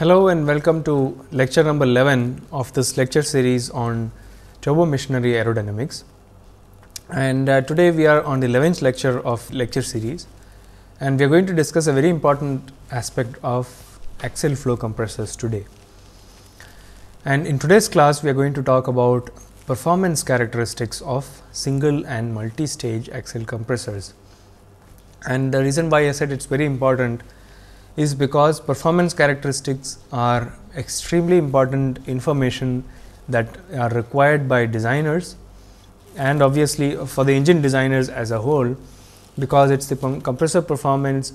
Hello and welcome to lecture number 11 of this lecture series on turbo machinery aerodynamics. And uh, today we are on the 11th lecture of lecture series and we are going to discuss a very important aspect of axial flow compressors today. And in today's class we are going to talk about performance characteristics of single and multi-stage axial compressors. And the reason why I said it's very important is because performance characteristics are extremely important information that are required by designers and obviously for the engine designers as a whole because it is the compressor performance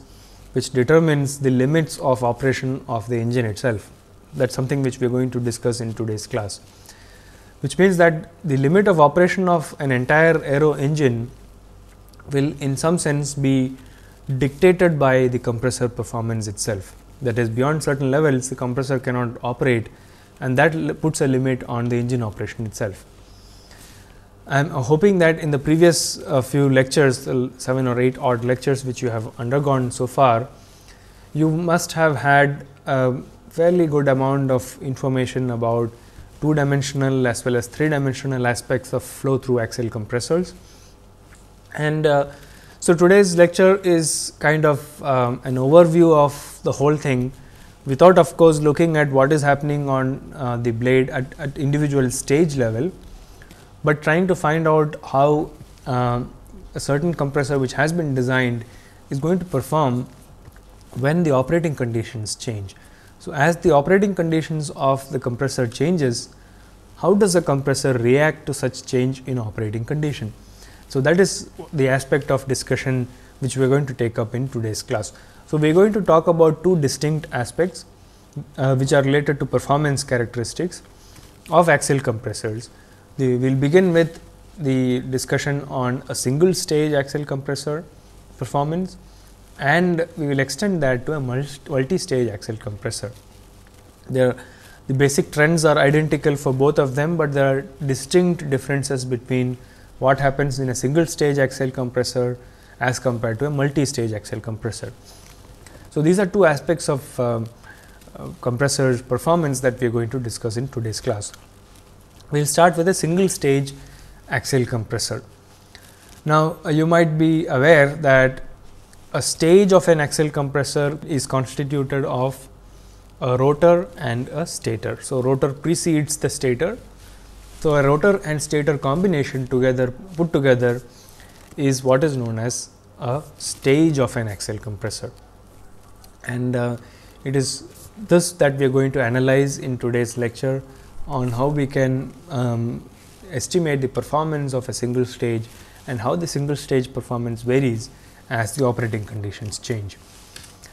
which determines the limits of operation of the engine itself. That is something which we are going to discuss in today's class, which means that the limit of operation of an entire aero engine will in some sense be dictated by the compressor performance itself. That is beyond certain levels the compressor cannot operate and that puts a limit on the engine operation itself. I am uh, hoping that in the previous uh, few lectures, uh, 7 or 8 odd lectures which you have undergone so far, you must have had a fairly good amount of information about two dimensional as well as three dimensional aspects of flow through axial compressors. And uh, so, today's lecture is kind of um, an overview of the whole thing without of course, looking at what is happening on uh, the blade at, at, individual stage level, but trying to find out how uh, a certain compressor which has been designed is going to perform when the operating conditions change. So, as the operating conditions of the compressor changes, how does the compressor react to such change in operating condition? So, that is the aspect of discussion which we are going to take up in today's class. So, we are going to talk about two distinct aspects uh, which are related to performance characteristics of axial compressors. we will begin with the discussion on a single stage axial compressor performance and we will extend that to a multi stage axial compressor. There the basic trends are identical for both of them, but there are distinct differences between what happens in a single stage axial compressor as compared to a multi stage axial compressor. So, these are two aspects of uh, uh, compressor performance that we are going to discuss in today's class. We will start with a single stage axial compressor. Now, uh, you might be aware that a stage of an axial compressor is constituted of a rotor and a stator. So, rotor precedes the stator so, a rotor and stator combination together put together is what is known as a stage of an axial compressor and uh, it is this that we are going to analyze in today's lecture on how we can um, estimate the performance of a single stage and how the single stage performance varies as the operating conditions change.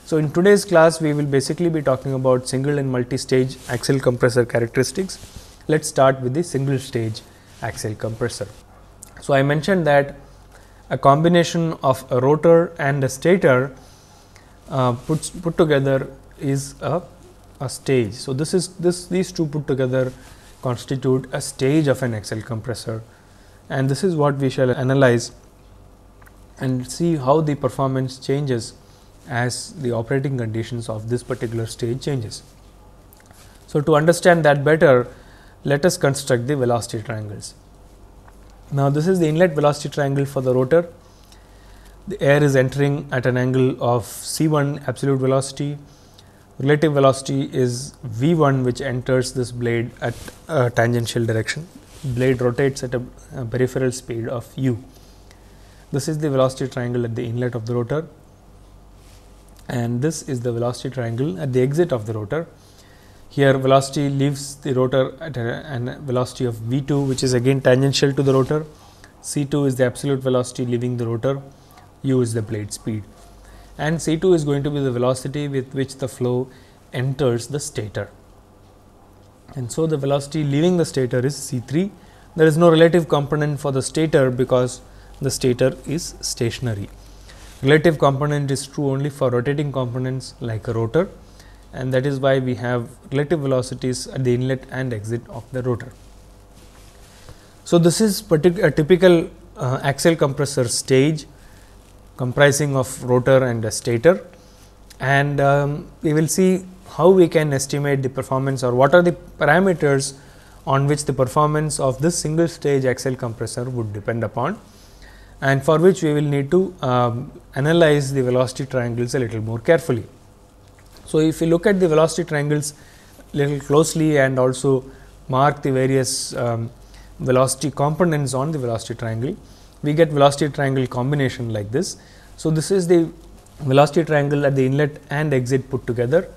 So, in today's class we will basically be talking about single and multi stage axial compressor characteristics Let's start with the single stage axial compressor. So, I mentioned that a combination of a rotor and a stator uh, puts, put together is a, a stage. So, this is this these two put together constitute a stage of an axial compressor and this is what we shall analyze and see how the performance changes as the operating conditions of this particular stage changes. So, to understand that better let us construct the velocity triangles. Now, this is the inlet velocity triangle for the rotor. The air is entering at an angle of c 1 absolute velocity, relative velocity is v 1 which enters this blade at a tangential direction, blade rotates at a, a peripheral speed of u. This is the velocity triangle at the inlet of the rotor and this is the velocity triangle at the exit of the rotor here velocity leaves the rotor at a, velocity of v2 which is again tangential to the rotor, c2 is the absolute velocity leaving the rotor, u is the blade speed and c2 is going to be the velocity with which the flow enters the stator. And so, the velocity leaving the stator is c3, there is no relative component for the stator because the stator is stationary. Relative component is true only for rotating components like a rotor and that is why we have relative velocities at the inlet and exit of the rotor. So, this is a typical uh, axial compressor stage comprising of rotor and stator and um, we will see how we can estimate the performance or what are the parameters on which the performance of this single stage axial compressor would depend upon and for which we will need to um, analyze the velocity triangles a little more carefully. So, if you look at the velocity triangles little closely and also mark the various um, velocity components on the velocity triangle, we get velocity triangle combination like this. So, this is the velocity triangle at the inlet and exit put together.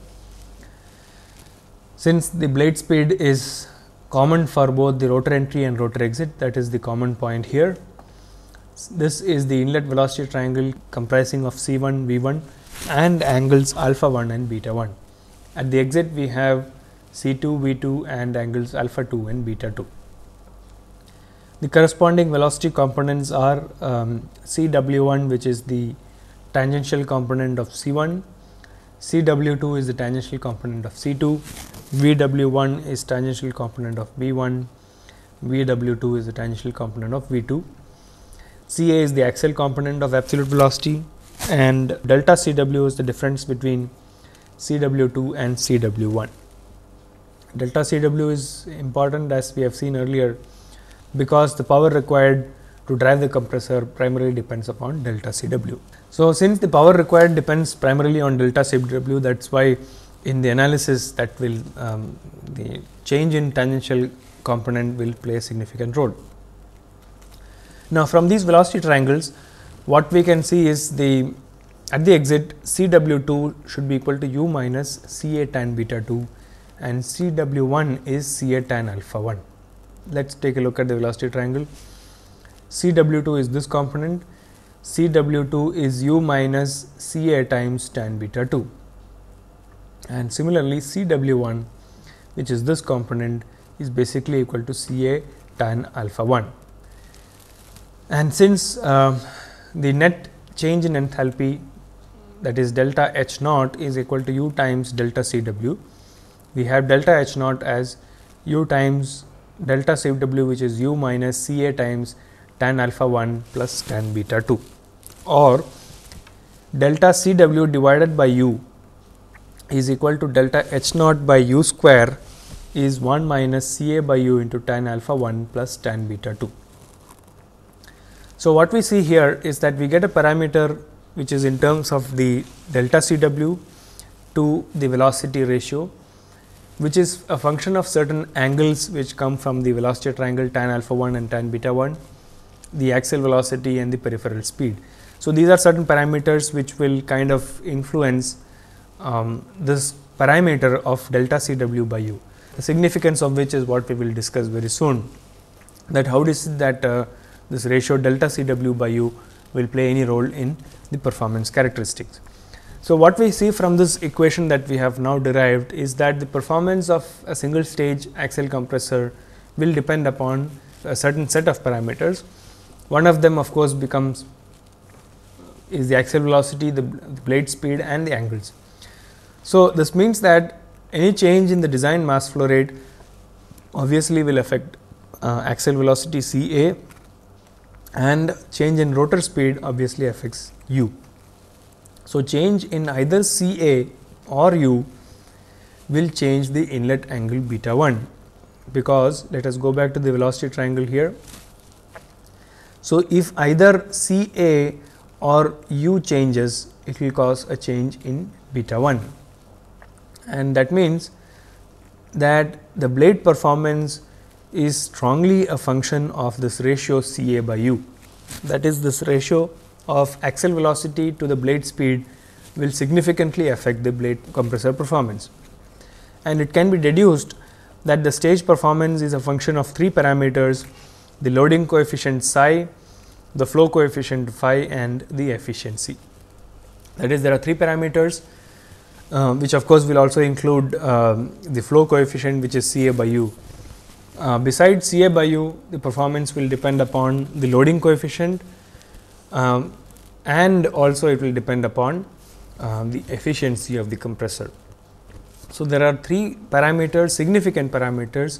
Since the blade speed is common for both the rotor entry and rotor exit that is the common point here. This is the inlet velocity triangle comprising of C 1 V 1 and angles alpha 1 and beta 1. At the exit we have C 2 V 2 and angles alpha 2 and beta 2. The corresponding velocity components are um, C W 1 which is the tangential component of C 1, C W 2 is the tangential component of C 2, V W 1 is tangential component of V 1, V W 2 is the tangential component of V 2, C A is the axial component of absolute velocity, and delta Cw is the difference between Cw2 and Cw1. Delta Cw is important as we have seen earlier because the power required to drive the compressor primarily depends upon delta Cw. So, since the power required depends primarily on delta Cw that is why in the analysis that will um, the change in tangential component will play a significant role. Now, from these velocity triangles what we can see is the at the exit Cw2 should be equal to u minus Ca tan beta 2 and Cw1 is Ca tan alpha 1. Let us take a look at the velocity triangle. Cw2 is this component, Cw2 is u minus Ca times tan beta 2 and similarly Cw1 which is this component is basically equal to Ca tan alpha 1. And since uh, the net change in enthalpy that is delta H naught is equal to u times delta C w. We have delta H naught as u times delta C w which is u minus C a times tan alpha 1 plus tan beta 2 or delta C w divided by u is equal to delta H naught by u square is 1 minus C a by u into tan alpha 1 plus tan beta 2. So, what we see here is that we get a parameter which is in terms of the delta C w to the velocity ratio which is a function of certain angles which come from the velocity triangle tan alpha 1 and tan beta 1, the axial velocity and the peripheral speed. So, these are certain parameters which will kind of influence um, this parameter of delta C w by u, the significance of which is what we will discuss very soon that how does that uh, this ratio delta Cw by u will play any role in the performance characteristics. So, what we see from this equation that we have now derived is that the performance of a single stage axial compressor will depend upon a certain set of parameters. One of them of course, becomes is the axial velocity, the, blade speed and the angles. So, this means that any change in the design mass flow rate obviously will affect uh, axial velocity C A and change in rotor speed obviously affects u. So, change in either C A or u will change the inlet angle beta 1 because let us go back to the velocity triangle here. So, if either C A or u changes it will cause a change in beta 1 and that means that the blade performance is strongly a function of this ratio C A by u. That is this ratio of axial velocity to the blade speed will significantly affect the blade compressor performance. And it can be deduced that the stage performance is a function of three parameters the loading coefficient psi, the flow coefficient phi and the efficiency. That is there are three parameters uh, which of course will also include uh, the flow coefficient which is C A by u uh, besides CA by U, the performance will depend upon the loading coefficient um, and also it will depend upon um, the efficiency of the compressor. So, there are three parameters, significant parameters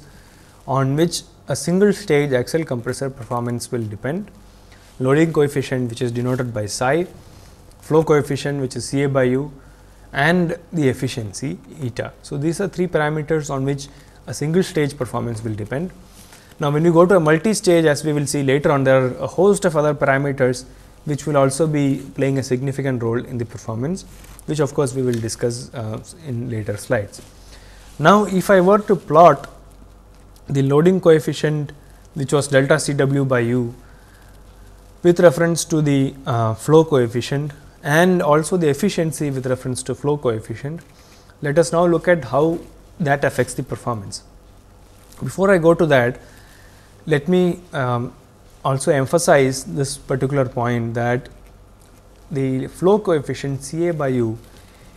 on which a single stage axial compressor performance will depend. Loading coefficient which is denoted by psi, flow coefficient which is CA by U and the efficiency eta. So, these are three parameters on which a single stage performance will depend. Now, when you go to a multi-stage as we will see later on there are a host of other parameters which will also be playing a significant role in the performance which of course, we will discuss uh, in later slides. Now, if I were to plot the loading coefficient which was delta Cw by u with reference to the uh, flow coefficient and also the efficiency with reference to flow coefficient. Let us now look at how that affects the performance. Before I go to that, let me um, also emphasize this particular point that the flow coefficient Ca by u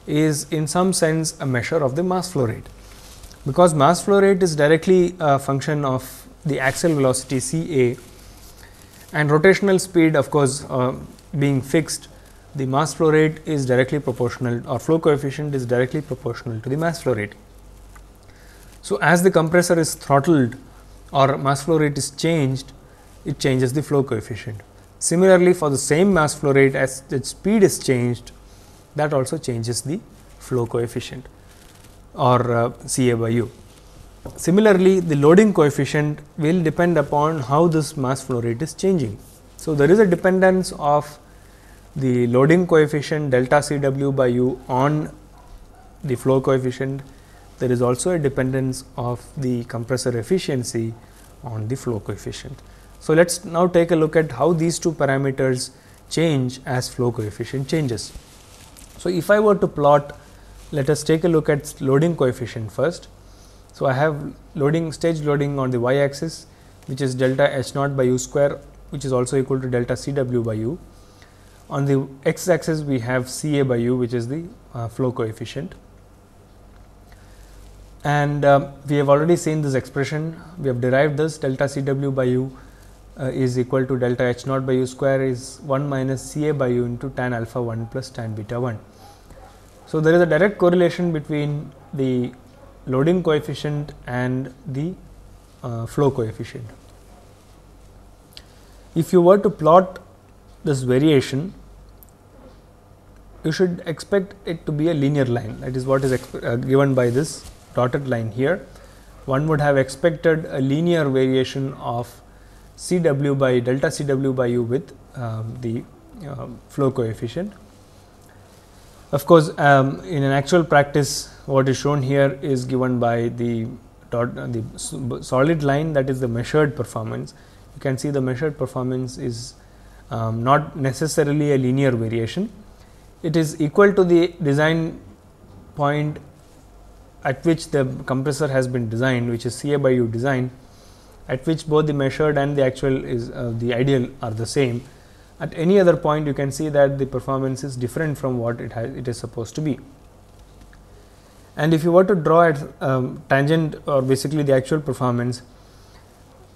is in some sense a measure of the mass flow rate. Because mass flow rate is directly a function of the axial velocity Ca and rotational speed of course, uh, being fixed the mass flow rate is directly proportional or flow coefficient is directly proportional to the mass flow rate. So, as the compressor is throttled or mass flow rate is changed, it changes the flow coefficient. Similarly, for the same mass flow rate as the speed is changed, that also changes the flow coefficient or uh, C A by u. Similarly, the loading coefficient will depend upon how this mass flow rate is changing. So, there is a dependence of the loading coefficient delta C w by u on the flow coefficient there is also a dependence of the compressor efficiency on the flow coefficient. So, let us now take a look at how these two parameters change as flow coefficient changes. So, if I were to plot let us take a look at loading coefficient first. So, I have loading stage loading on the y axis which is delta h naught by u square which is also equal to delta C w by u. On the x axis we have C a by u which is the uh, flow coefficient and um, we have already seen this expression we have derived this delta Cw by u uh, is equal to delta h naught by u square is 1 minus Ca by u into tan alpha 1 plus tan beta 1. So, there is a direct correlation between the loading coefficient and the uh, flow coefficient. If you were to plot this variation, you should expect it to be a linear line that is what is uh, given by this dotted line here, one would have expected a linear variation of Cw by delta Cw by u with um, the uh, flow coefficient. Of course, um, in an actual practice what is shown here is given by the dot, uh, the solid line that is the measured performance. You can see the measured performance is um, not necessarily a linear variation. It is equal to the design point at which the compressor has been designed which is CA by U design at which both the measured and the actual is uh, the ideal are the same. At any other point you can see that the performance is different from what it, has, it is supposed to be. And if you were to draw a um, tangent or basically the actual performance,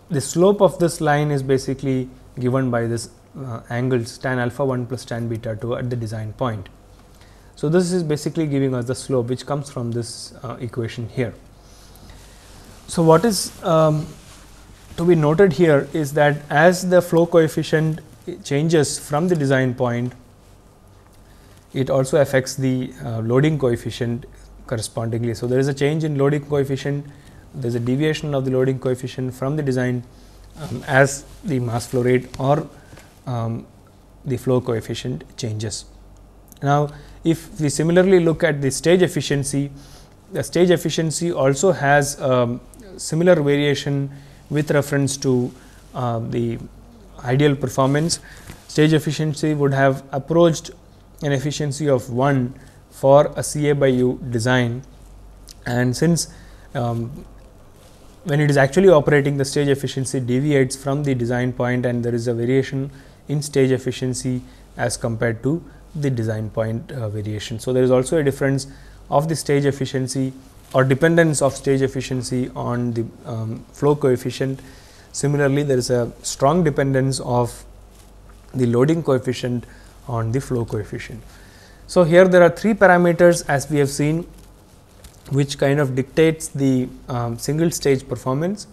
the slope of this line is basically given by this uh, angles tan alpha 1 plus tan beta 2 at the design point. So, this is basically giving us the slope which comes from this uh, equation here. So, what is um, to be noted here is that as the flow coefficient changes from the design point, it also affects the uh, loading coefficient correspondingly. So, there is a change in loading coefficient, there is a deviation of the loading coefficient from the design um, as the mass flow rate or um, the flow coefficient changes. Now, if we similarly look at the stage efficiency, the stage efficiency also has um, similar variation with reference to uh, the ideal performance. Stage efficiency would have approached an efficiency of 1 for a CA by U design and since um, when it is actually operating the stage efficiency deviates from the design point and there is a variation in stage efficiency as compared to the design point uh, variation. So, there is also a difference of the stage efficiency or dependence of stage efficiency on the um, flow coefficient. Similarly, there is a strong dependence of the loading coefficient on the flow coefficient. So, here there are three parameters as we have seen which kind of dictates the um, single stage performance.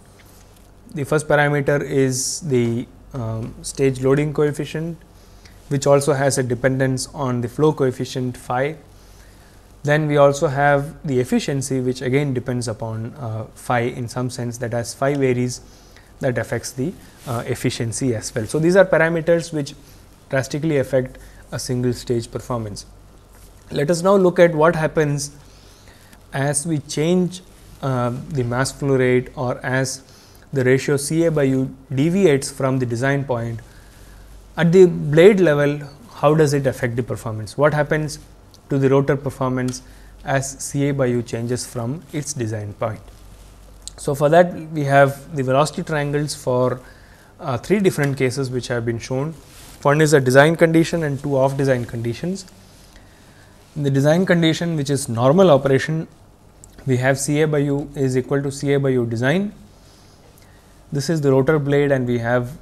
The first parameter is the um, stage loading coefficient, which also has a dependence on the flow coefficient phi. Then we also have the efficiency which again depends upon uh, phi in some sense that as phi varies that affects the uh, efficiency as well. So, these are parameters which drastically affect a single stage performance. Let us now look at what happens as we change uh, the mass flow rate or as the ratio C A by U deviates from the design point at the blade level how does it affect the performance what happens to the rotor performance as CA by U changes from its design point. So, for that we have the velocity triangles for uh, three different cases which have been shown. One is a design condition and two off design conditions. In the design condition which is normal operation we have CA by U is equal to CA by U design. This is the rotor blade and we have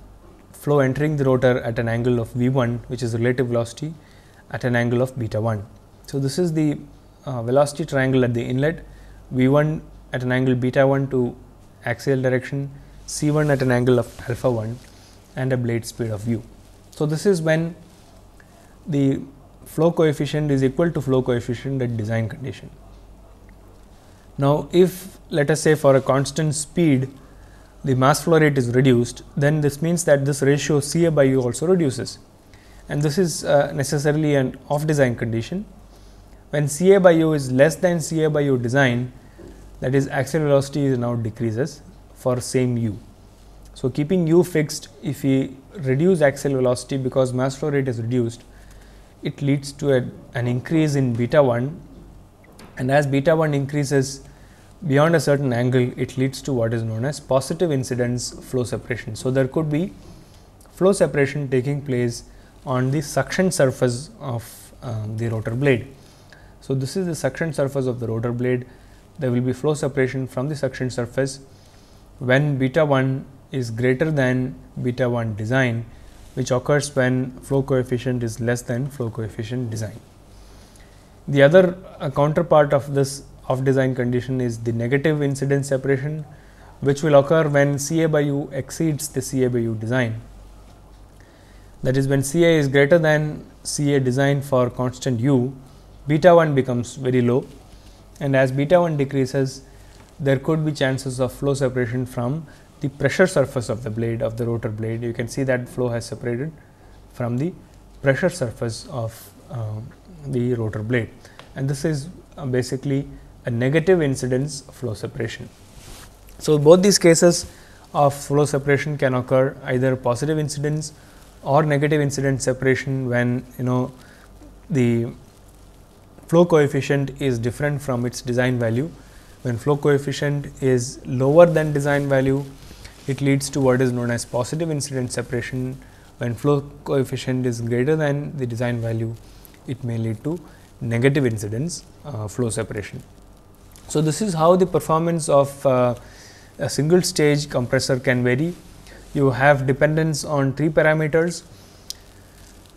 flow entering the rotor at an angle of v1 which is relative velocity at an angle of beta 1. So, this is the uh, velocity triangle at the inlet v1 at an angle beta 1 to axial direction c1 at an angle of alpha 1 and a blade speed of u. So, this is when the flow coefficient is equal to flow coefficient at design condition. Now, if let us say for a constant speed the mass flow rate is reduced, then this means that this ratio Ca by U also reduces. And this is uh, necessarily an off design condition. When Ca by U is less than Ca by U design, that is axial velocity is now decreases for same U. So, keeping U fixed, if we reduce axial velocity because mass flow rate is reduced, it leads to a, an increase in beta 1 and as beta 1 increases beyond a certain angle it leads to what is known as positive incidence flow separation. So, there could be flow separation taking place on the suction surface of uh, the rotor blade. So, this is the suction surface of the rotor blade there will be flow separation from the suction surface when beta 1 is greater than beta 1 design which occurs when flow coefficient is less than flow coefficient design. The other uh, counterpart of this of design condition is the negative incidence separation which will occur when CA by U exceeds the CA by U design. That is when CA is greater than CA design for constant U, beta 1 becomes very low and as beta 1 decreases there could be chances of flow separation from the pressure surface of the blade of the rotor blade. You can see that flow has separated from the pressure surface of uh, the rotor blade and this is uh, basically a negative incidence flow separation. So, both these cases of flow separation can occur either positive incidence or negative incidence separation when you know the flow coefficient is different from its design value. When flow coefficient is lower than design value, it leads to what is known as positive incidence separation. When flow coefficient is greater than the design value, it may lead to negative incidence uh, flow separation. So, this is how the performance of uh, a single stage compressor can vary. You have dependence on three parameters,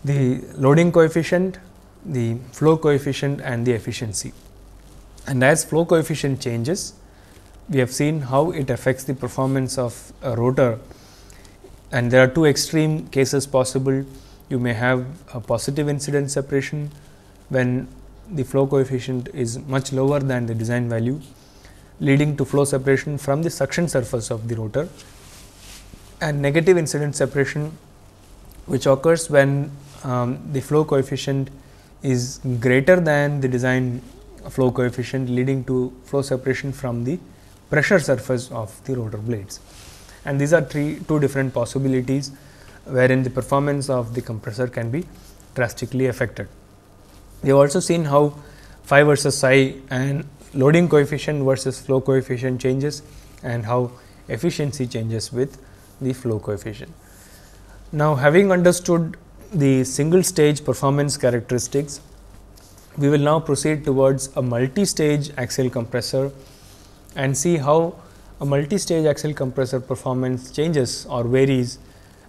the loading coefficient, the flow coefficient and the efficiency. And as flow coefficient changes, we have seen how it affects the performance of a rotor and there are two extreme cases possible. You may have a positive incidence separation when the flow coefficient is much lower than the design value leading to flow separation from the suction surface of the rotor and negative incident separation which occurs when um, the flow coefficient is greater than the design flow coefficient leading to flow separation from the pressure surface of the rotor blades. And these are three two different possibilities wherein the performance of the compressor can be drastically affected. We have also seen how phi versus psi and loading coefficient versus flow coefficient changes and how efficiency changes with the flow coefficient. Now, having understood the single stage performance characteristics, we will now proceed towards a multi-stage axial compressor and see how a multi-stage axial compressor performance changes or varies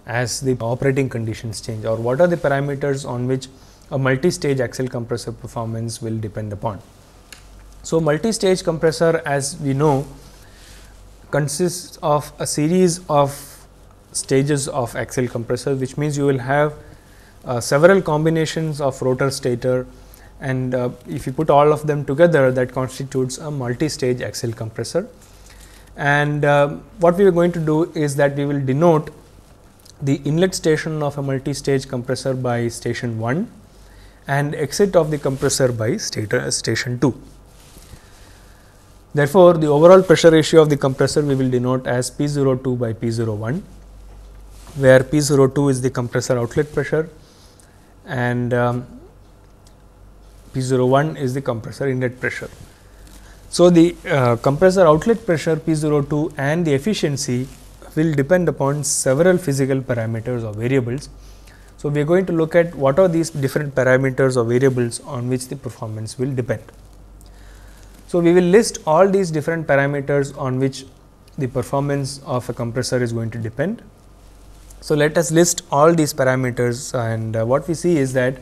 as the operating conditions change or what are the parameters on which a multi-stage axial compressor performance will depend upon. So, multi-stage compressor as we know consists of a series of stages of axial compressor which means you will have uh, several combinations of rotor stator and uh, if you put all of them together that constitutes a multi-stage axial compressor. And uh, what we are going to do is that we will denote the inlet station of a multi-stage compressor by station 1 and exit of the compressor by stator, station 2. Therefore, the overall pressure ratio of the compressor we will denote as P02 by P01, where P02 is the compressor outlet pressure and um, P01 is the compressor inlet pressure. So, the uh, compressor outlet pressure P02 and the efficiency will depend upon several physical parameters or variables so, we are going to look at what are these different parameters or variables on which the performance will depend. So, we will list all these different parameters on which the performance of a compressor is going to depend. So, let us list all these parameters and uh, what we see is that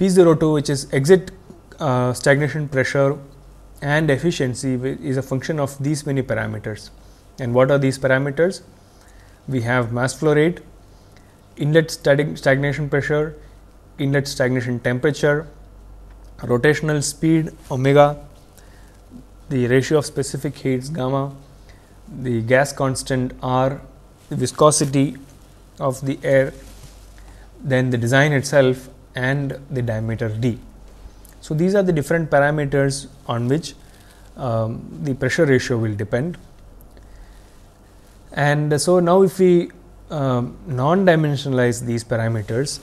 P02 which is exit uh, stagnation pressure and efficiency is a function of these many parameters. And what are these parameters? We have mass flow rate, inlet stagnation pressure, inlet stagnation temperature, rotational speed omega, the ratio of specific heats gamma, the gas constant R, the viscosity of the air, then the design itself and the diameter d. So, these are the different parameters on which um, the pressure ratio will depend. And so, now if we um, non dimensionalize these parameters,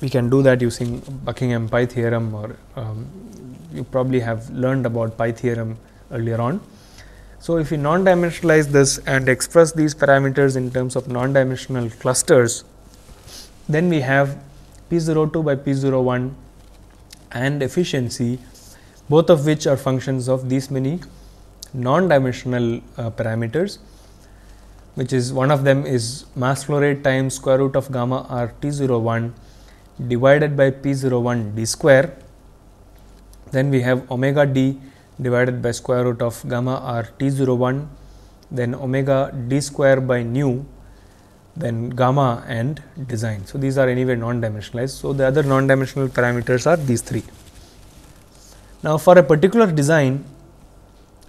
we can do that using Buckingham pi theorem or um, you probably have learned about pi theorem earlier on. So, if we non dimensionalize this and express these parameters in terms of non dimensional clusters, then we have p 02 by p 01 and efficiency both of which are functions of these many non dimensional uh, parameters which is one of them is mass flow rate times square root of gamma r T01 divided by P01 d square. Then we have omega d divided by square root of gamma r T01, then omega d square by nu, then gamma and design. So, these are anyway non-dimensionalized. So, the other non-dimensional parameters are these three. Now, for a particular design,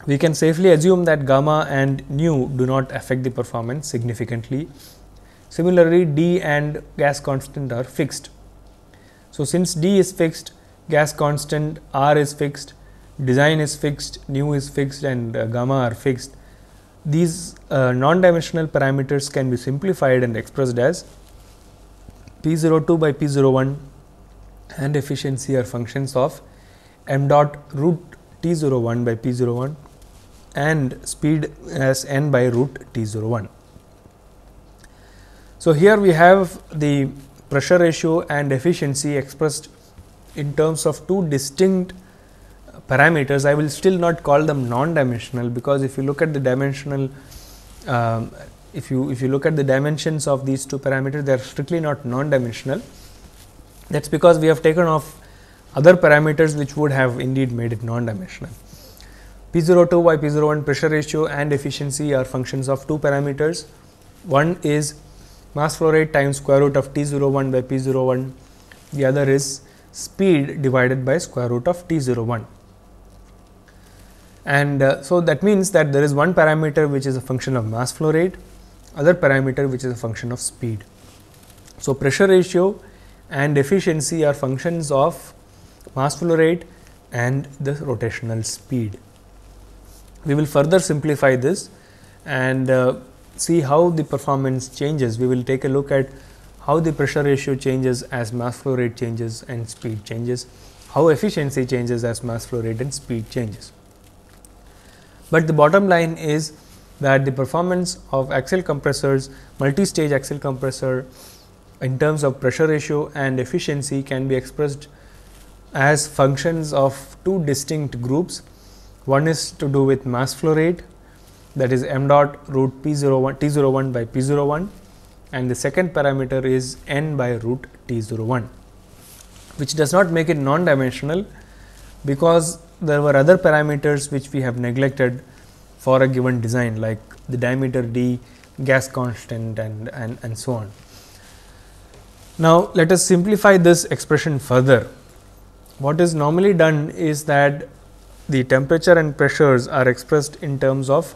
we can safely assume that gamma and nu do not affect the performance significantly. Similarly, d and gas constant are fixed. So, since d is fixed, gas constant r is fixed, design is fixed, nu is fixed and uh, gamma are fixed. These uh, non-dimensional parameters can be simplified and expressed as P02 by P01 and efficiency are functions of m dot root T01 by P01 and speed as n by root t 0 1. So, here we have the pressure ratio and efficiency expressed in terms of two distinct parameters. I will still not call them non-dimensional because if you look at the dimensional, um, if you if you look at the dimensions of these two parameters, they are strictly not non-dimensional. That is because we have taken off other parameters which would have indeed made it non-dimensional. P02 by P01 pressure ratio and efficiency are functions of two parameters. One is mass flow rate times square root of T01 by P01, the other is speed divided by square root of T01. And uh, so that means that there is one parameter which is a function of mass flow rate, other parameter which is a function of speed. So, pressure ratio and efficiency are functions of mass flow rate and the rotational speed. We will further simplify this and uh, see how the performance changes. We will take a look at how the pressure ratio changes as mass flow rate changes and speed changes, how efficiency changes as mass flow rate and speed changes. But the bottom line is that the performance of axial compressors, multi-stage axial compressor in terms of pressure ratio and efficiency can be expressed as functions of two distinct groups one is to do with mass flow rate that is m dot root p01 t01 by p01 and the second parameter is n by root t01 which does not make it non-dimensional because there were other parameters which we have neglected for a given design like the diameter d, gas constant and, and, and so on. Now, let us simplify this expression further. What is normally done is that the temperature and pressures are expressed in terms of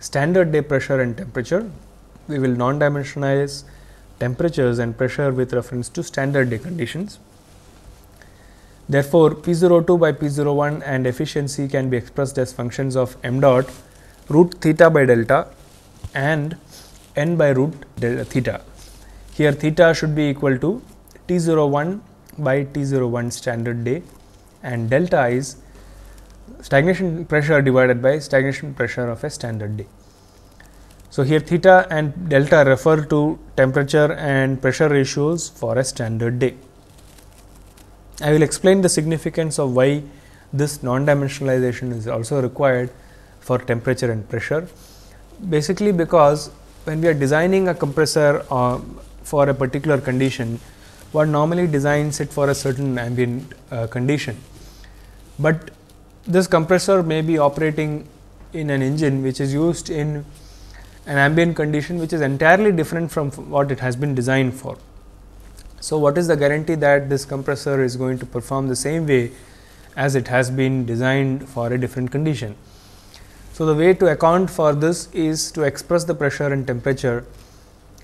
standard day pressure and temperature. We will non dimensionalize temperatures and pressure with reference to standard day conditions. Therefore, P 02 by P 01 and efficiency can be expressed as functions of m dot root theta by delta and n by root delta theta. Here theta should be equal to T 01 by T 01 standard day and delta is stagnation pressure divided by stagnation pressure of a standard day. So, here theta and delta refer to temperature and pressure ratios for a standard day. I will explain the significance of why this non dimensionalization is also required for temperature and pressure. Basically, because when we are designing a compressor uh, for a particular condition, one normally designs it for a certain ambient uh, condition. But this compressor may be operating in an engine which is used in an ambient condition which is entirely different from what it has been designed for. So, what is the guarantee that this compressor is going to perform the same way as it has been designed for a different condition? So, the way to account for this is to express the pressure and temperature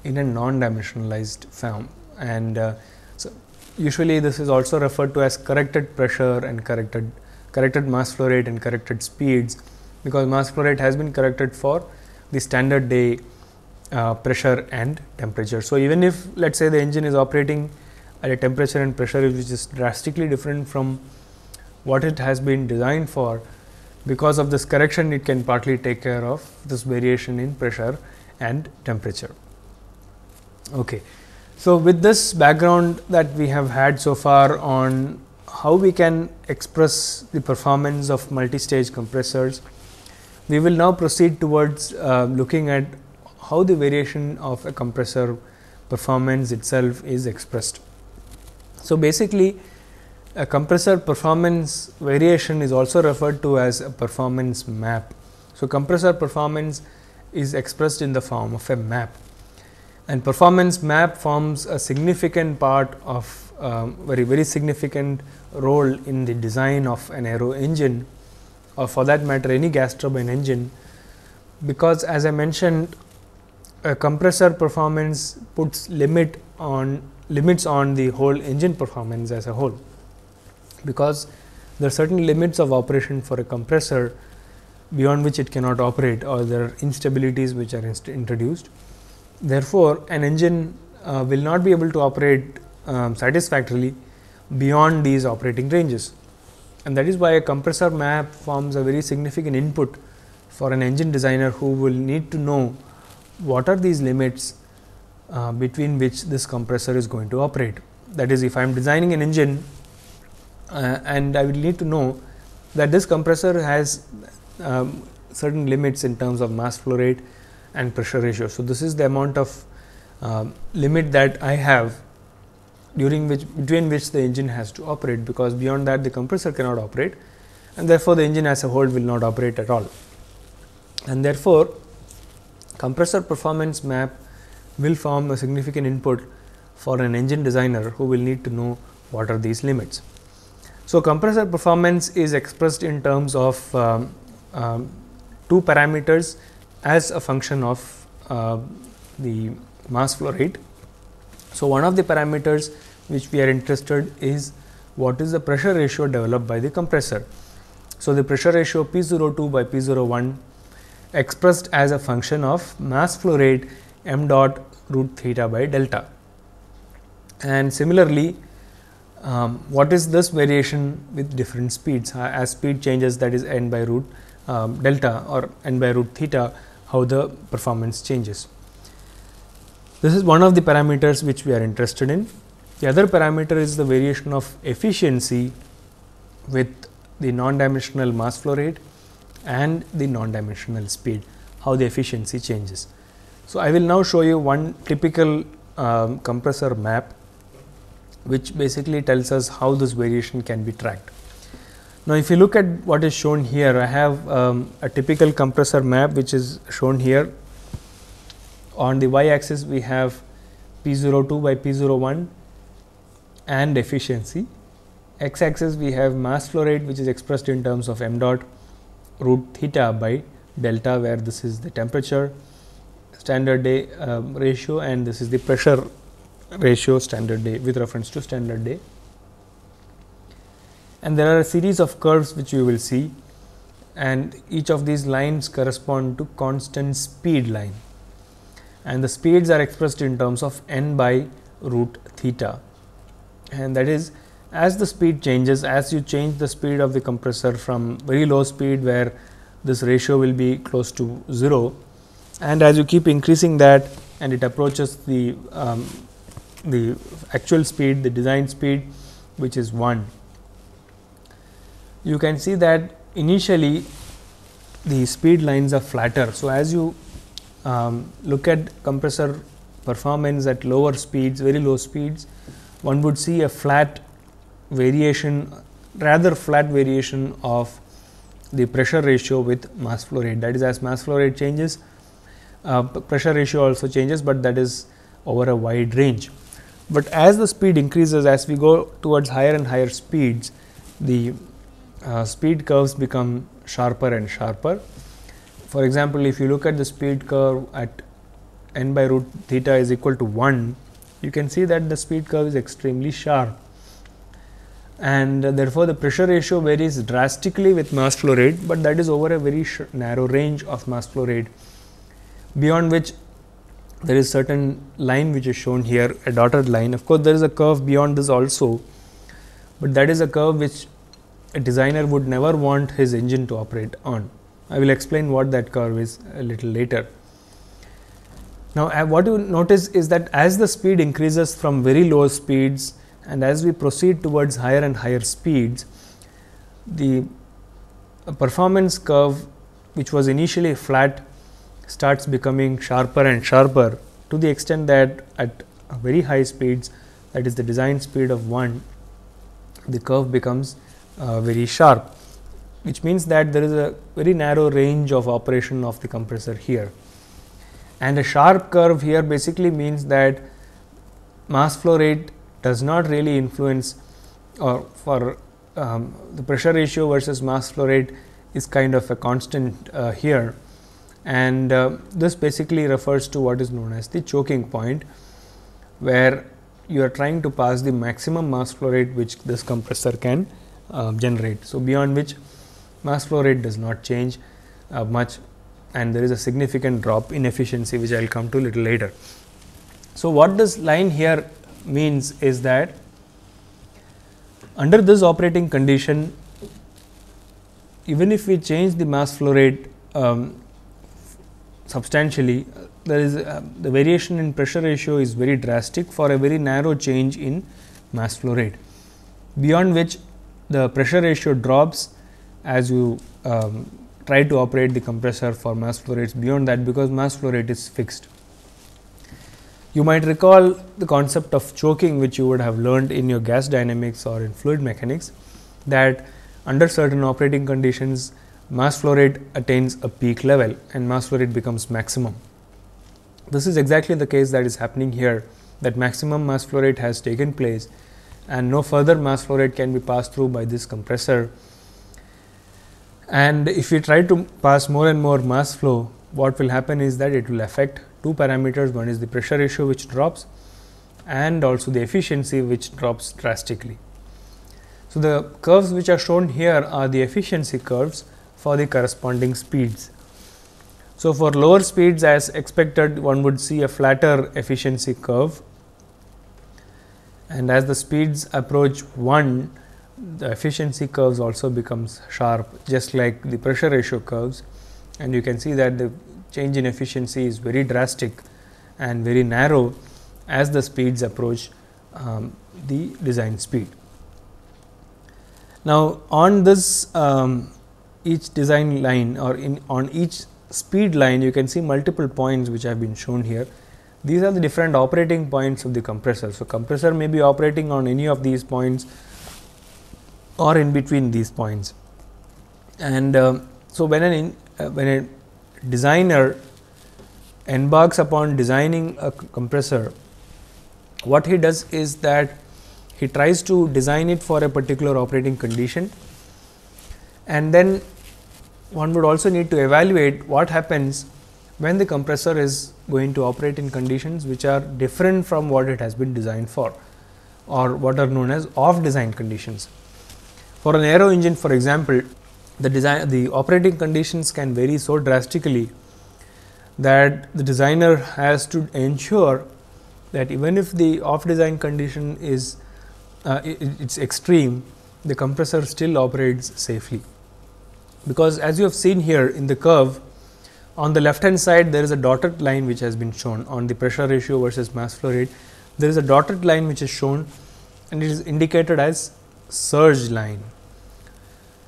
in a non-dimensionalized form and uh, so usually this is also referred to as corrected pressure and corrected corrected mass flow rate and corrected speeds because mass flow rate has been corrected for the standard day uh, pressure and temperature. So, even if let us say the engine is operating at a temperature and pressure which is drastically different from what it has been designed for, because of this correction it can partly take care of this variation in pressure and temperature. Okay. So, with this background that we have had so far on how we can express the performance of multi-stage compressors. We will now proceed towards uh, looking at how the variation of a compressor performance itself is expressed. So, basically a compressor performance variation is also referred to as a performance map. So, compressor performance is expressed in the form of a map and performance map forms a significant part of um, very very significant role in the design of an aero engine or for that matter any gas turbine engine because as I mentioned a compressor performance puts limit on limits on the whole engine performance as a whole because there are certain limits of operation for a compressor beyond which it cannot operate or there are instabilities which are inst introduced. Therefore, an engine uh, will not be able to operate um, satisfactorily beyond these operating ranges. And that is why a compressor map forms a very significant input for an engine designer who will need to know what are these limits uh, between which this compressor is going to operate. That is if I am designing an engine uh, and I will need to know that this compressor has um, certain limits in terms of mass flow rate and pressure ratio. So, this is the amount of uh, limit that I have during which between which the engine has to operate because beyond that the compressor cannot operate and therefore the engine as a whole will not operate at all and therefore compressor performance map will form a significant input for an engine designer who will need to know what are these limits so compressor performance is expressed in terms of um, um, two parameters as a function of uh, the mass flow rate so, one of the parameters which we are interested is what is the pressure ratio developed by the compressor. So, the pressure ratio P02 by P01 expressed as a function of mass flow rate m dot root theta by delta. And similarly, um, what is this variation with different speeds uh, as speed changes that is n by root um, delta or n by root theta how the performance changes. This is one of the parameters which we are interested in. The other parameter is the variation of efficiency with the non-dimensional mass flow rate and the non-dimensional speed, how the efficiency changes. So, I will now show you one typical um, compressor map which basically tells us how this variation can be tracked. Now, if you look at what is shown here, I have um, a typical compressor map which is shown here on the y-axis we have P02 by P01 and efficiency. X-axis we have mass flow rate which is expressed in terms of m dot root theta by delta where this is the temperature standard day um, ratio and this is the pressure ratio standard day with reference to standard day. And there are a series of curves which you will see and each of these lines correspond to constant speed line and the speeds are expressed in terms of n by root theta and that is as the speed changes as you change the speed of the compressor from very low speed where this ratio will be close to 0 and as you keep increasing that and it approaches the um, the actual speed the design speed which is 1 you can see that initially the speed lines are flatter so as you um, look at compressor performance at lower speeds, very low speeds, one would see a flat variation, rather flat variation of the pressure ratio with mass flow rate. That is, as mass flow rate changes, uh, pressure ratio also changes, but that is over a wide range. But as the speed increases, as we go towards higher and higher speeds, the uh, speed curves become sharper and sharper for example, if you look at the speed curve at n by root theta is equal to 1, you can see that the speed curve is extremely sharp and uh, therefore, the pressure ratio varies drastically with mass flow rate, but that is over a very narrow range of mass flow rate beyond which there is certain line which is shown here a dotted line of course there is a curve beyond this also but that is a curve which a designer would never want his engine to operate on I will explain what that curve is a little later. Now, uh, what you notice is that as the speed increases from very low speeds and as we proceed towards higher and higher speeds, the performance curve which was initially flat starts becoming sharper and sharper to the extent that at very high speeds that is the design speed of 1 the curve becomes uh, very sharp which means that there is a very narrow range of operation of the compressor here. And a sharp curve here basically means that mass flow rate does not really influence or for um, the pressure ratio versus mass flow rate is kind of a constant uh, here. And uh, this basically refers to what is known as the choking point, where you are trying to pass the maximum mass flow rate which this compressor can uh, generate. So, beyond which mass flow rate does not change uh, much and there is a significant drop in efficiency which I will come to little later. So, what this line here means is that under this operating condition even if we change the mass flow rate um, substantially there is uh, the variation in pressure ratio is very drastic for a very narrow change in mass flow rate beyond which the pressure ratio drops as you um, try to operate the compressor for mass flow rates beyond that because mass flow rate is fixed. You might recall the concept of choking which you would have learned in your gas dynamics or in fluid mechanics that under certain operating conditions mass flow rate attains a peak level and mass flow rate becomes maximum. This is exactly the case that is happening here that maximum mass flow rate has taken place and no further mass flow rate can be passed through by this compressor and if we try to pass more and more mass flow, what will happen is that it will affect two parameters. One is the pressure ratio which drops and also the efficiency which drops drastically. So, the curves which are shown here are the efficiency curves for the corresponding speeds. So, for lower speeds as expected one would see a flatter efficiency curve and as the speeds approach 1 the efficiency curves also becomes sharp just like the pressure ratio curves and you can see that the change in efficiency is very drastic and very narrow as the speeds approach um, the design speed. Now, on this um, each design line or in on each speed line you can see multiple points which have been shown here. These are the different operating points of the compressor. So, compressor may be operating on any of these points or in between these points. And uh, so, when an in, uh, when a designer embarks upon designing a compressor, what he does is that he tries to design it for a particular operating condition and then one would also need to evaluate what happens when the compressor is going to operate in conditions which are different from what it has been designed for or what are known as off design conditions. For an aero engine for example, the design the operating conditions can vary so drastically that the designer has to ensure that even if the off design condition is uh, it's extreme the compressor still operates safely because as you have seen here in the curve on the left hand side there is a dotted line which has been shown on the pressure ratio versus mass flow rate there is a dotted line which is shown and it is indicated as surge line.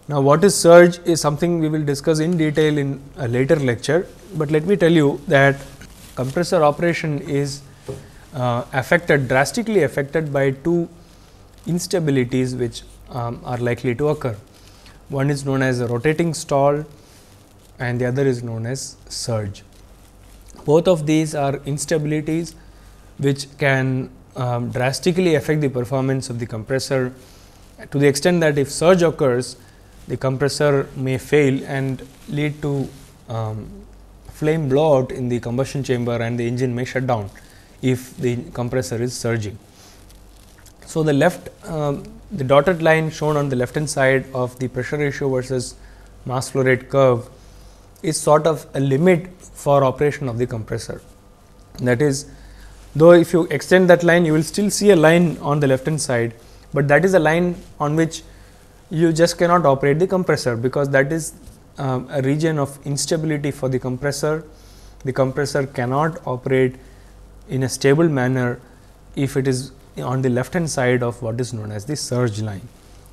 Now, what is surge is something we will discuss in detail in a later lecture, but let me tell you that compressor operation is uh, affected drastically affected by two instabilities which um, are likely to occur. One is known as a rotating stall and the other is known as surge. Both of these are instabilities which can um, drastically affect the performance of the compressor to the extent that if surge occurs, the compressor may fail and lead to um, flame blowout in the combustion chamber and the engine may shut down if the compressor is surging. So, the left um, the dotted line shown on the left hand side of the pressure ratio versus mass flow rate curve is sort of a limit for operation of the compressor. That is though if you extend that line you will still see a line on the left hand side, but that is a line on which you just cannot operate the compressor because that is um, a region of instability for the compressor. The compressor cannot operate in a stable manner if it is on the left hand side of what is known as the surge line.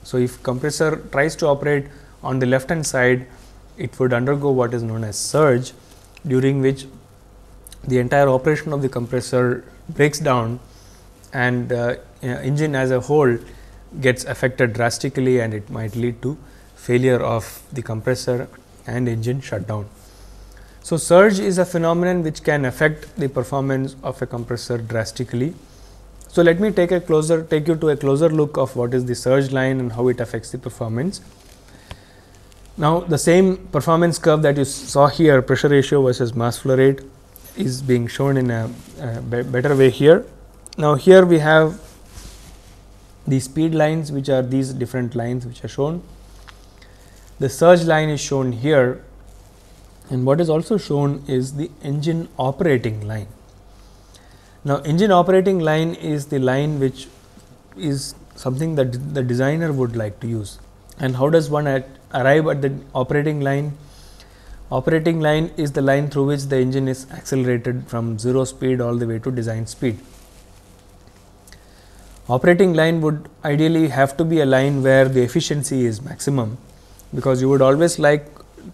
So, if compressor tries to operate on the left hand side, it would undergo what is known as surge during which the entire operation of the compressor breaks down and uh, uh, engine as a whole gets affected drastically and it might lead to failure of the compressor and engine shutdown. So, surge is a phenomenon which can affect the performance of a compressor drastically. So, let me take a closer take you to a closer look of what is the surge line and how it affects the performance. Now, the same performance curve that you saw here pressure ratio versus mass flow rate is being shown in a, a better way here. Now, here we have the speed lines which are these different lines which are shown. The surge line is shown here and what is also shown is the engine operating line. Now, engine operating line is the line which is something that the designer would like to use and how does one at arrive at the operating line? Operating line is the line through which the engine is accelerated from 0 speed all the way to design speed operating line would ideally have to be a line where the efficiency is maximum because you would always like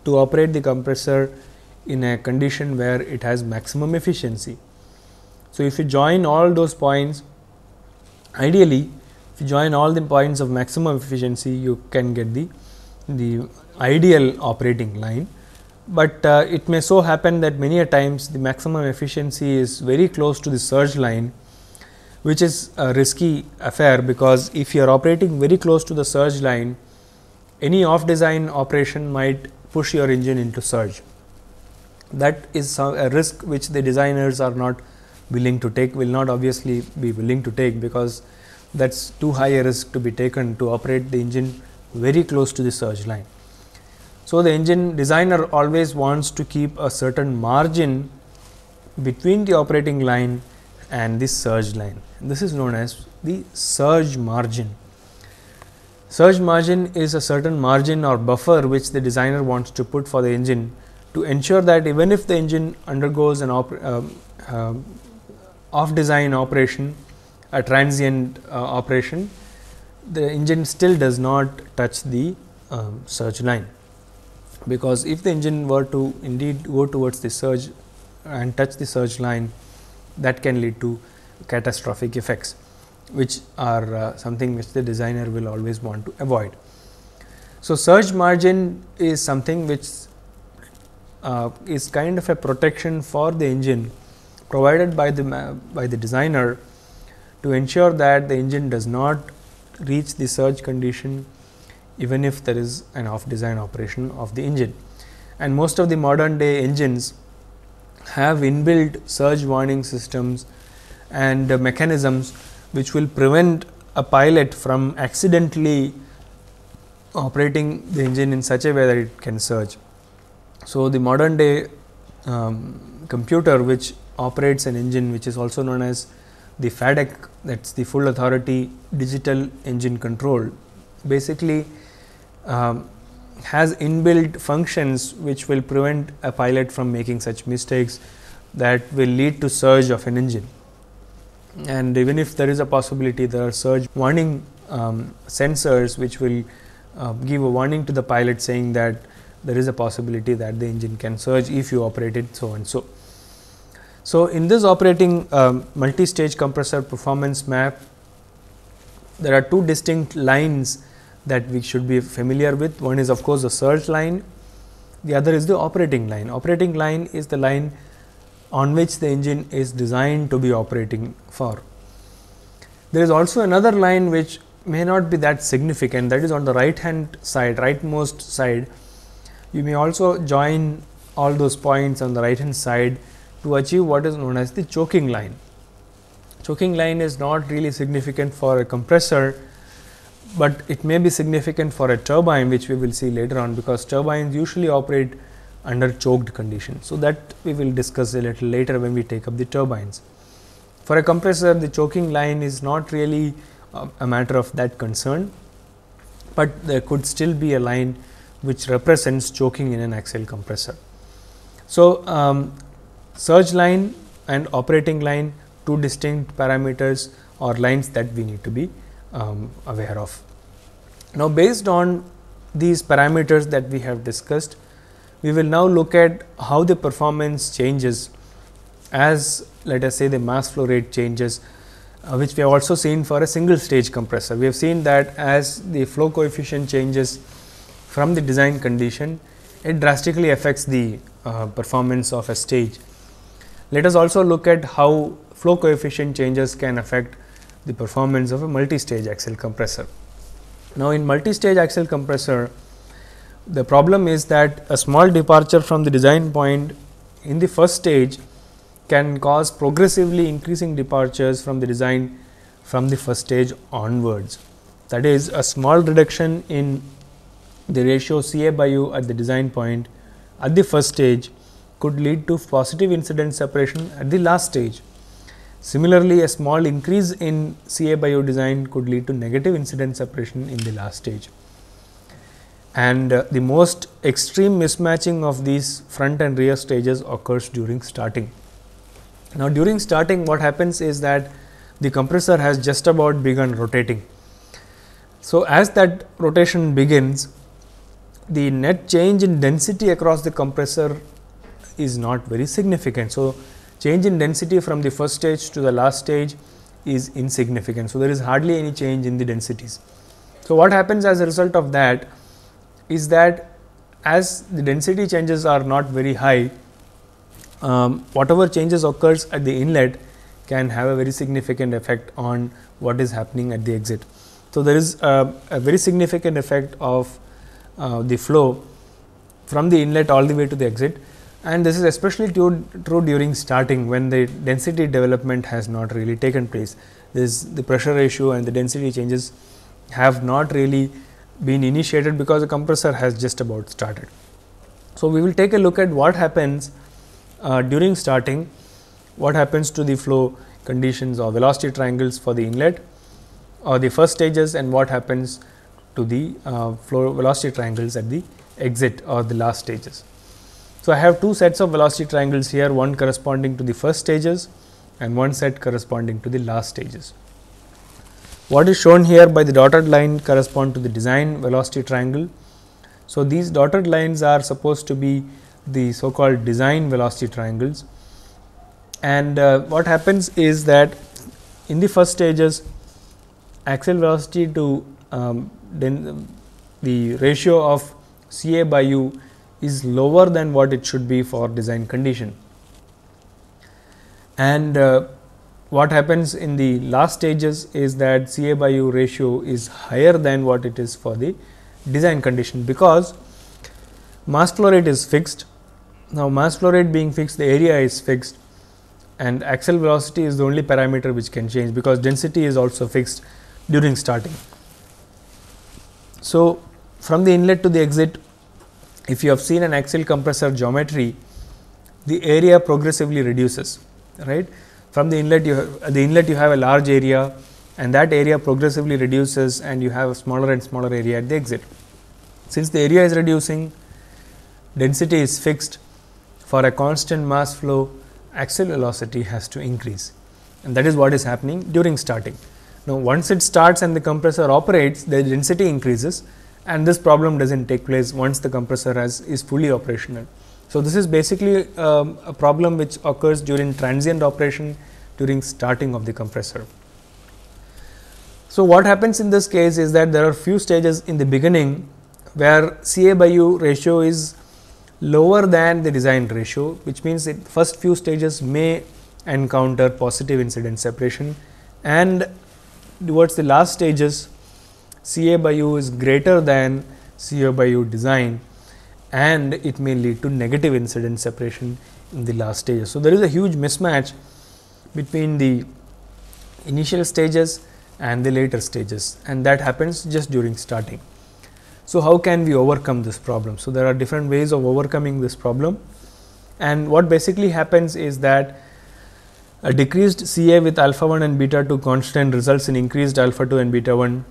to operate the compressor in a condition where it has maximum efficiency. So, if you join all those points ideally if you join all the points of maximum efficiency you can get the, the ideal operating line, but uh, it may so happen that many a times the maximum efficiency is very close to the surge line which is a risky affair because if you are operating very close to the surge line, any off design operation might push your engine into surge. That is a risk which the designers are not willing to take, will not obviously be willing to take because that is too high a risk to be taken to operate the engine very close to the surge line. So, the engine designer always wants to keep a certain margin between the operating line and this surge line. This is known as the surge margin. Surge margin is a certain margin or buffer which the designer wants to put for the engine to ensure that even if the engine undergoes an uh, uh, um, off design operation, a transient uh, operation, the engine still does not touch the um, surge line. Because if the engine were to indeed go towards the surge and touch the surge line that can lead to catastrophic effects which are uh, something which the designer will always want to avoid. So, surge margin is something which uh, is kind of a protection for the engine provided by the by the designer to ensure that the engine does not reach the surge condition even if there is an off design operation of the engine. And most of the modern day engines have inbuilt surge warning systems and uh, mechanisms which will prevent a pilot from accidentally operating the engine in such a way that it can surge. So, the modern day um, computer which operates an engine which is also known as the FADEC that is the full authority digital engine control basically um, has inbuilt functions which will prevent a pilot from making such mistakes that will lead to surge of an engine. And even if there is a possibility, there are surge warning um, sensors which will uh, give a warning to the pilot saying that there is a possibility that the engine can surge if you operate it so and so. So, in this operating um, multi-stage compressor performance map, there are two distinct lines that we should be familiar with. One is of course the search line, the other is the operating line. Operating line is the line on which the engine is designed to be operating for. There is also another line which may not be that significant that is on the right hand side, rightmost side. You may also join all those points on the right hand side to achieve what is known as the choking line. Choking line is not really significant for a compressor, but it may be significant for a turbine which we will see later on because turbines usually operate under choked conditions. So, that we will discuss a little later when we take up the turbines. For a compressor the choking line is not really uh, a matter of that concern, but there could still be a line which represents choking in an axial compressor. So, um, surge line and operating line two distinct parameters or lines that we need to be um, aware of. Now, based on these parameters that we have discussed, we will now look at how the performance changes as let us say the mass flow rate changes uh, which we have also seen for a single stage compressor. We have seen that as the flow coefficient changes from the design condition, it drastically affects the uh, performance of a stage. Let us also look at how flow coefficient changes can affect the performance of a multi-stage axial compressor. Now, in multi-stage axial compressor, the problem is that a small departure from the design point in the first stage can cause progressively increasing departures from the design from the first stage onwards. That is a small reduction in the ratio C A by U at the design point at the first stage could lead to positive incident separation at the last stage Similarly, a small increase in CA bio design could lead to negative incident separation in the last stage. And uh, the most extreme mismatching of these front and rear stages occurs during starting. Now, during starting what happens is that the compressor has just about begun rotating. So, as that rotation begins, the net change in density across the compressor is not very significant. So, change in density from the first stage to the last stage is insignificant. So, there is hardly any change in the densities. So, what happens as a result of that is that as the density changes are not very high, um, whatever changes occurs at the inlet can have a very significant effect on what is happening at the exit. So, there is a, a very significant effect of uh, the flow from the inlet all the way to the exit and this is especially true, true during starting when the density development has not really taken place. This the pressure ratio and the density changes have not really been initiated because the compressor has just about started. So, we will take a look at what happens uh, during starting, what happens to the flow conditions or velocity triangles for the inlet or the first stages and what happens to the uh, flow velocity triangles at the exit or the last stages. So, I have two sets of velocity triangles here one corresponding to the first stages and one set corresponding to the last stages. What is shown here by the dotted line correspond to the design velocity triangle. So, these dotted lines are supposed to be the so called design velocity triangles and uh, what happens is that in the first stages axial velocity to um, then the ratio of C A by u is lower than what it should be for design condition. And uh, what happens in the last stages is that CA by U ratio is higher than what it is for the design condition because mass flow rate is fixed. Now, mass flow rate being fixed, the area is fixed and axial velocity is the only parameter which can change because density is also fixed during starting. So, from the inlet to the exit if you have seen an axial compressor geometry, the area progressively reduces, right. From the inlet you have, the inlet you have a large area and that area progressively reduces and you have a smaller and smaller area at the exit. Since the area is reducing, density is fixed for a constant mass flow, axial velocity has to increase and that is what is happening during starting. Now, once it starts and the compressor operates, the density increases, and this problem doesn't take place once the compressor has, is fully operational. So this is basically um, a problem which occurs during transient operation during starting of the compressor. So what happens in this case is that there are few stages in the beginning where CA by U ratio is lower than the design ratio which means the first few stages may encounter positive incident separation and towards the last stages CA by U is greater than CA by U design and it may lead to negative incident separation in the last stages. So, there is a huge mismatch between the initial stages and the later stages and that happens just during starting. So, how can we overcome this problem? So, there are different ways of overcoming this problem and what basically happens is that a decreased CA with alpha 1 and beta 2 constant results in increased alpha 2 and beta 1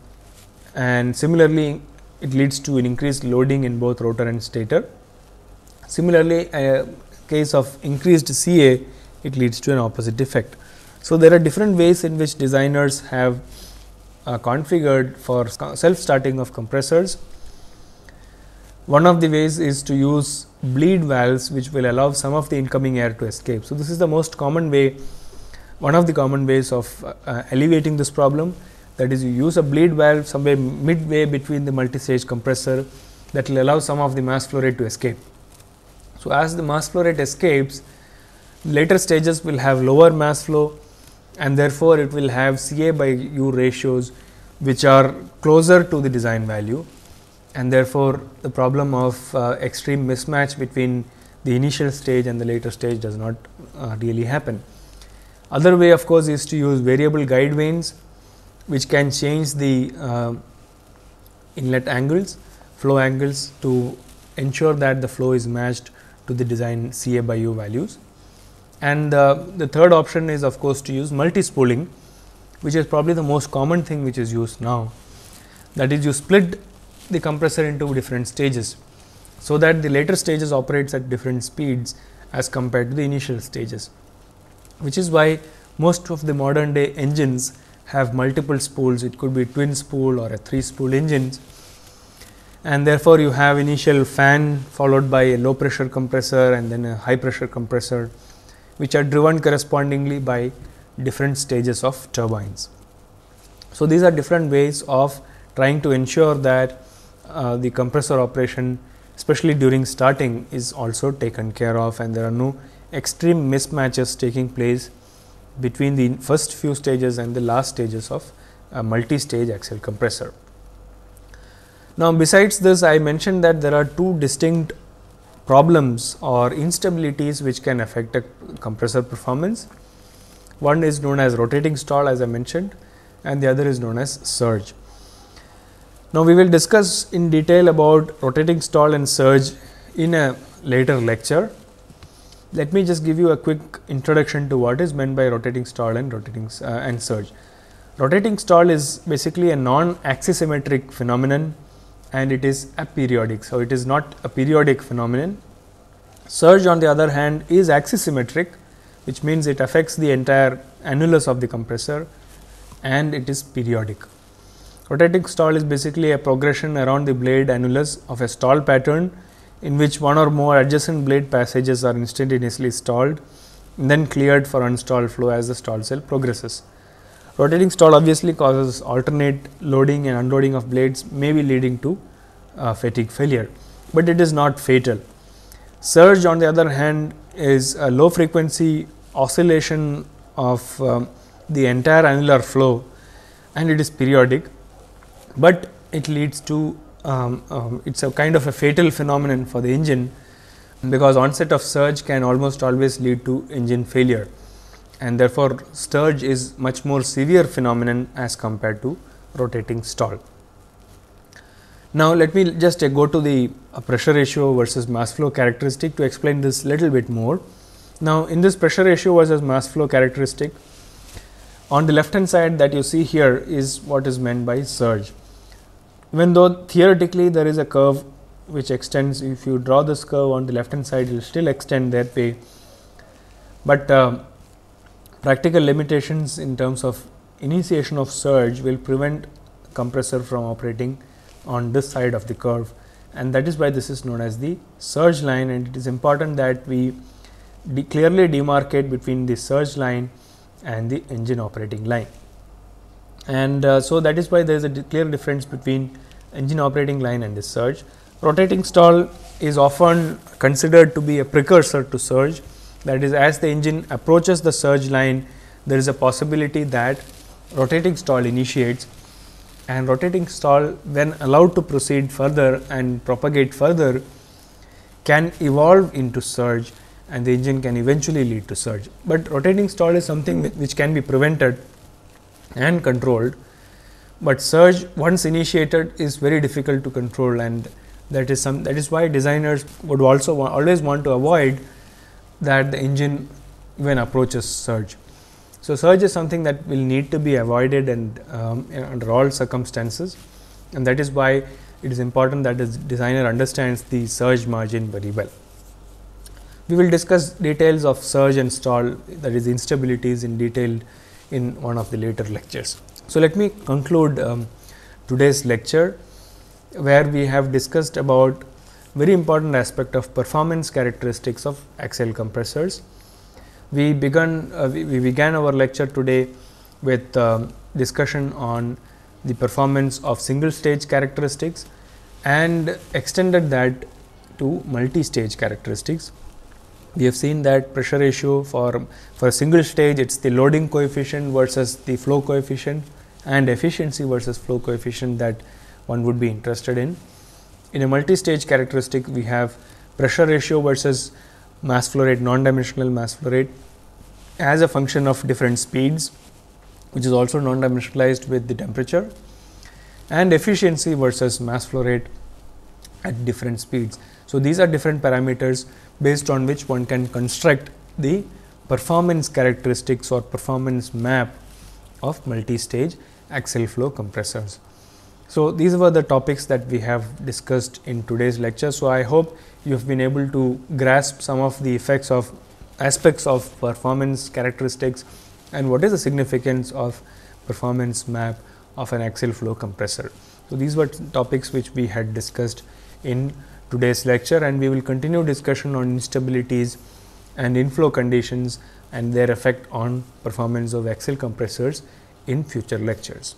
and similarly it leads to an increased loading in both rotor and stator. Similarly, a case of increased CA it leads to an opposite effect. So, there are different ways in which designers have uh, configured for self starting of compressors. One of the ways is to use bleed valves which will allow some of the incoming air to escape. So, this is the most common way one of the common ways of uh, uh alleviating this problem that is, you use a bleed valve somewhere midway between the multi-stage compressor that will allow some of the mass flow rate to escape. So, as the mass flow rate escapes, later stages will have lower mass flow and therefore, it will have Ca by U ratios which are closer to the design value and therefore, the problem of uh, extreme mismatch between the initial stage and the later stage does not uh, really happen. Other way of course, is to use variable guide vanes which can change the uh, inlet angles, flow angles to ensure that the flow is matched to the design CA by U values. And uh, the third option is of course, to use multi spooling, which is probably the most common thing which is used now. That is you split the compressor into different stages, so that the later stages operates at different speeds as compared to the initial stages, which is why most of the modern day engines have multiple spools, it could be twin spool or a three spool engines and therefore, you have initial fan followed by a low pressure compressor and then a high pressure compressor which are driven correspondingly by different stages of turbines. So, these are different ways of trying to ensure that uh, the compressor operation especially during starting is also taken care of and there are no extreme mismatches taking place between the first few stages and the last stages of a multi-stage axial compressor. Now, besides this I mentioned that there are two distinct problems or instabilities which can affect a compressor performance. One is known as rotating stall as I mentioned and the other is known as surge. Now, we will discuss in detail about rotating stall and surge in a later lecture let me just give you a quick introduction to what is meant by rotating stall and rotating uh, and surge. Rotating stall is basically a non-axisymmetric phenomenon and it is aperiodic. So, it is not a periodic phenomenon. Surge on the other hand is axisymmetric which means it affects the entire annulus of the compressor and it is periodic. Rotating stall is basically a progression around the blade annulus of a stall pattern in which one or more adjacent blade passages are instantaneously stalled then cleared for unstalled flow as the stalled cell progresses. Rotating stall obviously causes alternate loading and unloading of blades may be leading to uh, fatigue failure, but it is not fatal. Surge on the other hand is a low frequency oscillation of um, the entire annular flow and it is periodic, but it leads to um, um, it's a kind of a fatal phenomenon for the engine because onset of surge can almost always lead to engine failure and therefore, surge is much more severe phenomenon as compared to rotating stall. Now, let me just uh, go to the uh, pressure ratio versus mass flow characteristic to explain this little bit more. Now, in this pressure ratio versus mass flow characteristic, on the left hand side that you see here is what is meant by surge even though theoretically there is a curve which extends if you draw this curve on the left hand side it will still extend that way. But uh, practical limitations in terms of initiation of surge will prevent compressor from operating on this side of the curve and that is why this is known as the surge line and it is important that we de clearly demarcate between the surge line and the engine operating line and uh, so that is why there is a di clear difference between engine operating line and this surge. Rotating stall is often considered to be a precursor to surge that is as the engine approaches the surge line there is a possibility that rotating stall initiates and rotating stall when allowed to proceed further and propagate further can evolve into surge and the engine can eventually lead to surge. But rotating stall is something which can be prevented and controlled, but surge once initiated is very difficult to control and that is some that is why designers would also wa always want to avoid that the engine when approaches surge. So, surge is something that will need to be avoided and um, under all circumstances and that is why it is important that the designer understands the surge margin very well. We will discuss details of surge and stall that is instabilities in detailed in one of the later lectures. So, let me conclude um, today's lecture where we have discussed about very important aspect of performance characteristics of axial compressors. We began uh, we, we, began our lecture today with uh, discussion on the performance of single stage characteristics and extended that to multi stage characteristics we have seen that pressure ratio for, for a single stage it is the loading coefficient versus the flow coefficient and efficiency versus flow coefficient that one would be interested in. In a multi-stage characteristic we have pressure ratio versus mass flow rate non-dimensional mass flow rate as a function of different speeds which is also non-dimensionalized with the temperature and efficiency versus mass flow rate at different speeds. So, these are different parameters based on which one can construct the performance characteristics or performance map of multi-stage axial flow compressors. So, these were the topics that we have discussed in today's lecture. So, I hope you have been able to grasp some of the effects of aspects of performance characteristics and what is the significance of performance map of an axial flow compressor. So, these were topics which we had discussed in today's lecture and we will continue discussion on instabilities and inflow conditions and their effect on performance of axial compressors in future lectures.